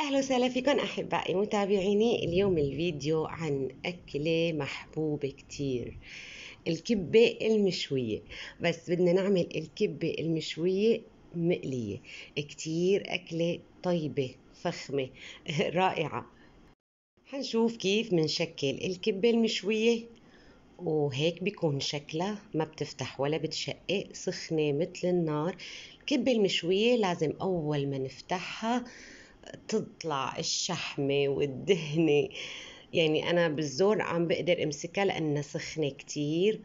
أهلا وسهلا فيكم أحبائي متابعيني اليوم الفيديو عن أكلة محبوبة كتير الكبة المشوية بس بدنا نعمل الكبة المشوية مقلية كتير أكلة طيبة فخمة رائعة حنشوف كيف منشكل الكبة المشوية وهيك بيكون شكلها ما بتفتح ولا بتشقق سخنة مثل النار الكبة المشوية لازم أول ما نفتحها تطلع الشحمة والدهنة يعني أنا بالزور عم بقدر أمسكها لأنها سخنة كتير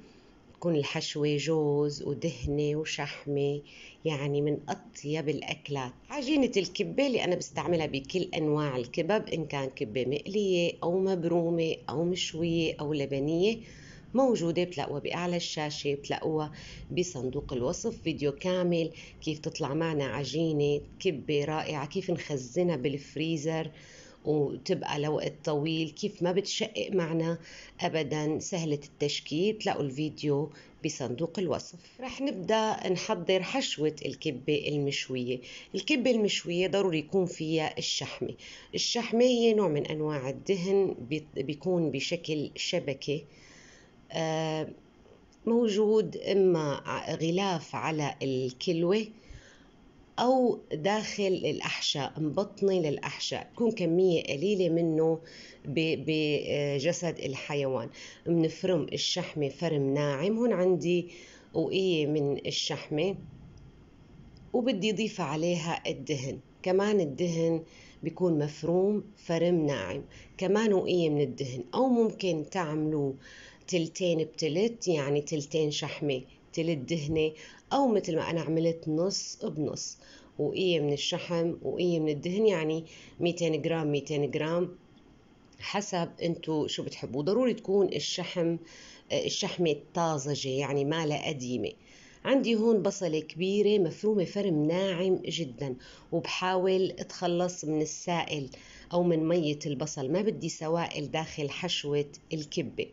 تكون الحشوة جوز ودهنة وشحمة يعني من أطيب الأكلات عجينة الكبة اللي أنا بستعملها بكل أنواع الكبب إن كان كبة مقلية أو مبرومة أو مشوية أو لبنية موجودة بتلاقوها بأعلى الشاشة بتلاقوها بصندوق الوصف فيديو كامل كيف تطلع معنا عجينة كبة رائعة كيف نخزنها بالفريزر وتبقى لوقت طويل كيف ما بتشقق معنا ابدا سهله التشكيل تلاقوا الفيديو بصندوق الوصف رح نبدا نحضر حشوه الكبه المشويه الكبه المشويه ضروري يكون فيها الشحمه الشحمه هي نوع من انواع الدهن بيكون بشكل شبكه آه، موجود إما غلاف على الكلوة أو داخل الأحشاء مبطنة للأحشاء تكون كمية قليلة منه بجسد الحيوان بنفرم الشحمة فرم ناعم هون عندي وقية من الشحمة وبدي أضيف عليها الدهن كمان الدهن بيكون مفروم فرم ناعم كمان وقية من الدهن أو ممكن تعملوا تلتين بتلت يعني تلتين شحمة تلت دهنة أو مثل ما أنا عملت نص بنص وإيه من الشحم وإيه من الدهن يعني 200 جرام 200 جرام حسب انتو شو بتحبوا ضروري تكون الشحم الشحمة طازجة يعني ما لا قديمة عندي هون بصلة كبيرة مفرومة فرم ناعم جدا وبحاول اتخلص من السائل أو من مية البصل ما بدي سوائل داخل حشوة الكبة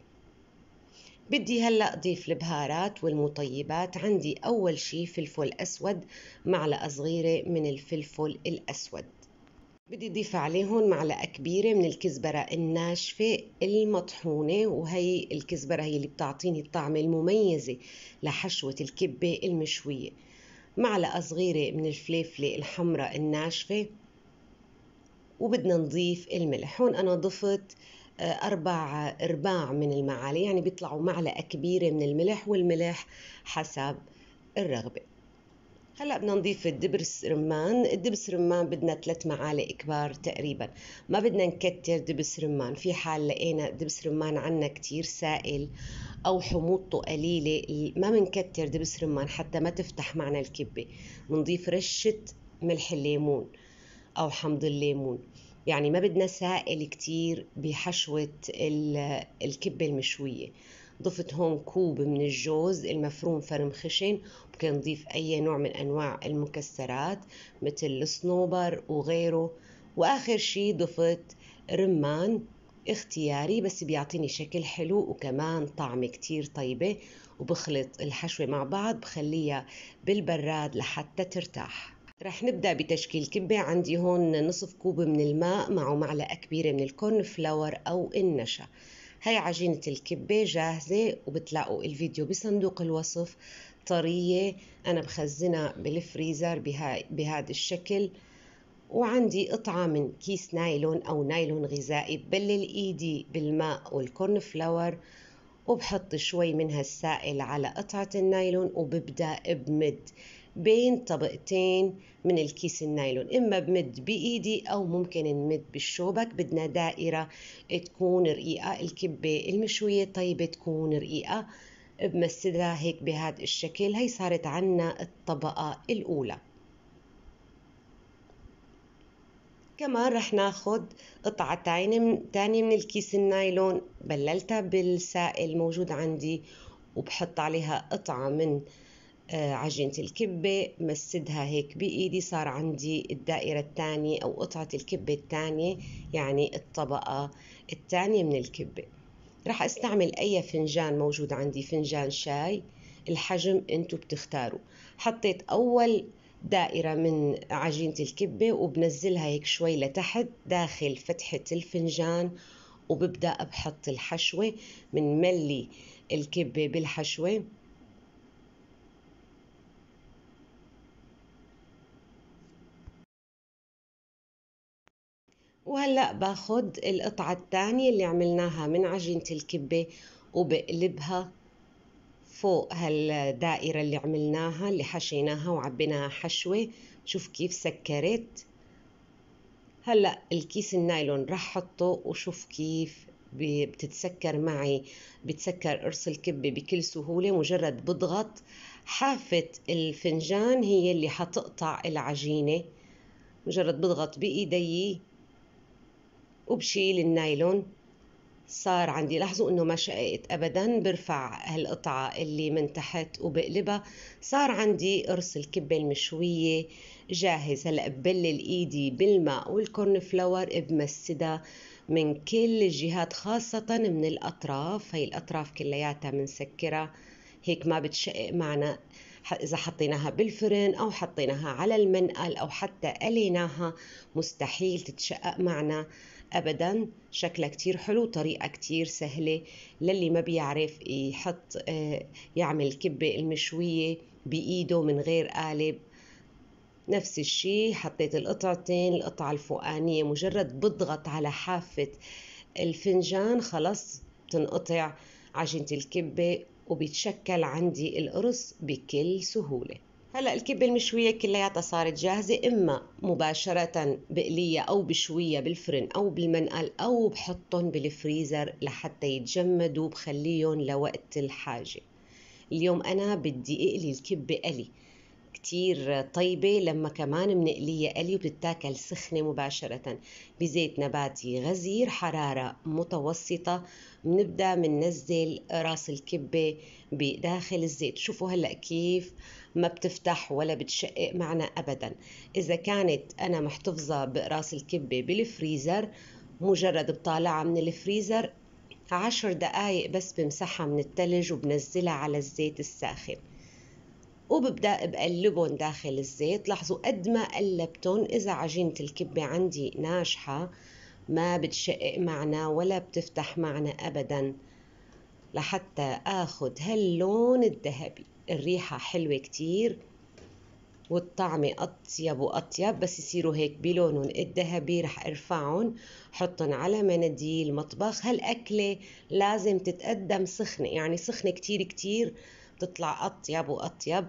بدي هلا اضيف البهارات والمطيبات عندي اول شي فلفل اسود معلقه صغيره من الفلفل الاسود بدي اضيف عليهم معلقه كبيره من الكزبره الناشفه المطحونه وهي الكزبره هي اللي بتعطيني الطعمه المميزه لحشوه الكبه المشويه معلقه صغيره من الفليفله الحمراء الناشفه وبدنا نضيف الملح هون انا ضفت آه، أربع أرباع من المعالي يعني بيطلعوا معلقة كبيرة من الملح والملح حسب الرغبة هلا بدنا نضيف الدبس رمان الدبس رمان بدنا ثلاث معالق كبار تقريبا ما بدنا نكتر دبس رمان في حال لقينا دبس رمان عنا كتير سائل او حموضته قليله ما بنكتر دبس رمان حتى ما تفتح معنا الكبه بنضيف رشه ملح الليمون او حمض الليمون يعني ما بدنا سائل كتير بحشوة الكبة المشوية ضفت هون كوب من الجوز المفروم فرم خشن ممكن نضيف أي نوع من أنواع المكسرات مثل الصنوبر وغيره وآخر شي ضفت رمان اختياري بس بيعطيني شكل حلو وكمان طعمة كتير طيبة وبخلط الحشوة مع بعض بخليها بالبراد لحتى ترتاح رح نبدأ بتشكيل كبة عندي هون نصف كوب من الماء معه معلقة كبيرة من الكورن فلاور أو النشا هاي عجينة الكبة جاهزة وبتلاقوا الفيديو بصندوق الوصف طرية أنا بخزنها بالفريزر بها بهذا الشكل وعندي قطعة من كيس نايلون أو نايلون غذائي ببلل إيدي بالماء والكورن فلاور وبحط شوي من هالسائل على قطعة النايلون وببدأ بمد بين طبقتين من الكيس النايلون اما بمد بايدي او ممكن نمد بالشوبك بدنا دائره تكون رقيقه الكبه المشويه طيبه تكون رقيقه بمسدها هيك بهذا الشكل هي صارت عنا الطبقه الاولى كمان رح ناخد قطعة تانية من, تانية من الكيس النايلون بللتها بالسائل موجود عندي وبحط عليها قطعة من آه، عجينة الكبة مسدها هيك بإيدي صار عندي الدائرة الثانية أو قطعة الكبة الثانية يعني الطبقة الثانية من الكبة رح استعمل أي فنجان موجود عندي فنجان شاي الحجم انتو بتختاروا حطيت أول دائرة من عجينة الكبة وبنزلها هيك شوي لتحت داخل فتحة الفنجان وببدأ بحط الحشوة من ملي الكبة بالحشوة وهلأ باخد القطعة التانية اللي عملناها من عجينة الكبة وبقلبها فوق هالدائرة اللي عملناها اللي حشيناها وعبيناها حشوة شوف كيف سكرت هلأ الكيس النايلون راح حطه وشوف كيف بتتسكر معي بتسكر قرص الكبة بكل سهولة مجرد بضغط حافة الفنجان هي اللي حتقطع العجينة مجرد بضغط بإيدي وبشيل النايلون صار عندي لاحظوا انه ما شققت ابدا برفع هالقطعة اللي من تحت وبقلبها صار عندي قرص الكبة المشوية جاهز هلا ببلل ايدي بالماء والكورن فلاور بمسدها من كل الجهات خاصة من الاطراف هي الاطراف كلياتها بنسكرها هيك ما بتشقق معنا إذا حطيناها بالفرن أو حطيناها على المنقل أو حتى قليناها مستحيل تتشقق معنا ابدا شكلها كتير حلو طريقه كتير سهله للي ما بيعرف يحط آه، يعمل كبه المشويه بايده من غير قالب نفس الشي حطيت القطعتين القطعة الفوقانية مجرد بضغط على حافة الفنجان خلص بتنقطع عجينة الكبة وبيتشكل عندي القرص بكل سهولة هلا الكبه المشويه كلياتها صارت جاهزه اما مباشره بقليه او بشويه بالفرن او بالمنقل او بحطهم بالفريزر لحتى يتجمدوا بخليهم لوقت الحاجه اليوم انا بدي اقلي الكبه قلي كتير طيبة لما كمان منقليها قلي وبتتاكل سخنة مباشرة بزيت نباتي غزير حرارة متوسطة بنبدأ مننزل راس الكبة بداخل الزيت شوفوا هلأ كيف ما بتفتح ولا بتشقق معنا أبدا إذا كانت أنا محتفظة براس الكبة بالفريزر مجرد بطالعها من الفريزر عشر دقايق بس بمسحها من التلج وبنزلها على الزيت الساخن وببدأ بقلبهم داخل الزيت لاحظوا قد ما قلبتهم إذا عجينة الكبة عندي ناجحة ما بتشقق معنا ولا بتفتح معنا أبدا لحتى آخد هاللون الذهبي الريحة حلوة كتير والطعمة أطيب وأطيب بس يصيروا هيك بلونهم الذهبي رح ارفعهم حطهم على مناديل مطبخ هالأكلة لازم تتقدم سخنة يعني سخنة كتير كتير بتطلع أطيب وأطيب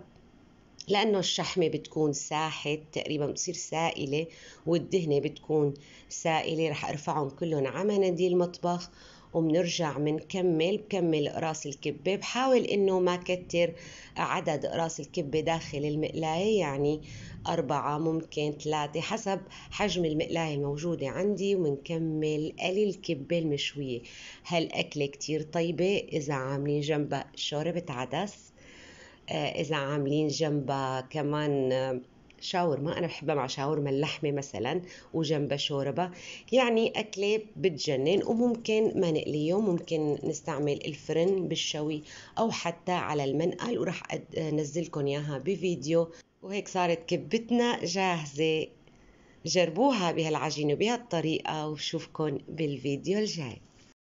لأنه الشحمة بتكون ساحت تقريبا بتصير سائلة والدهنة بتكون سائلة رح أرفعهم كلهم على مناديل المطبخ وبنرجع بنكمل بكمل اقراص الكبة بحاول إنه ما كتر عدد اقراص الكبة داخل المقلاية يعني أربعة ممكن ثلاثة حسب حجم المقلاية الموجودة عندي وبنكمل قلي الكبة المشوية هالأكلة كتير طيبة إذا عاملين جنبها شوربة عدس آه، اذا عاملين جنبها كمان آه، شاورما انا بحبها مع شاورما اللحمه مثلا وجنبها شوربه يعني اكله بتجنن وممكن ما نقليه ممكن نستعمل الفرن بالشوي او حتى على المنقل وراح انزلكم آه، اياها بفيديو وهيك صارت كبتنا جاهزه جربوها بهالعجينه بهالطريقه وشوفكن بالفيديو الجاي